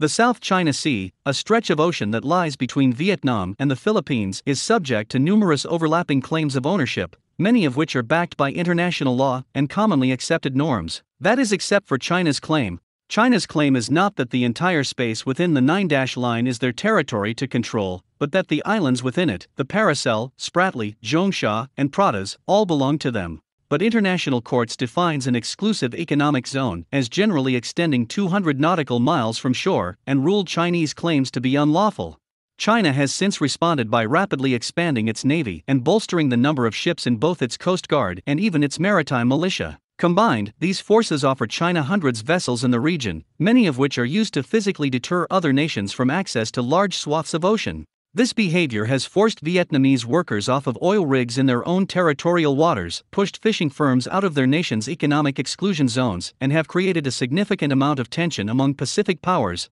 The South China Sea, a stretch of ocean that lies between Vietnam and the Philippines, is subject to numerous overlapping claims of ownership, many of which are backed by international law and commonly accepted norms. That is, except for China's claim. China's claim is not that the entire space within the nine dash line is their territory to control, but that the islands within it, the Paracel, Spratly, Zhongsha, and Pratas, all belong to them but international courts defines an exclusive economic zone as generally extending 200 nautical miles from shore and ruled Chinese claims to be unlawful. China has since responded by rapidly expanding its navy and bolstering the number of ships in both its coast guard and even its maritime militia. Combined, these forces offer China hundreds vessels in the region, many of which are used to physically deter other nations from access to large swaths of ocean. This behavior has forced Vietnamese workers off of oil rigs in their own territorial waters, pushed fishing firms out of their nation's economic exclusion zones, and have created a significant amount of tension among Pacific powers,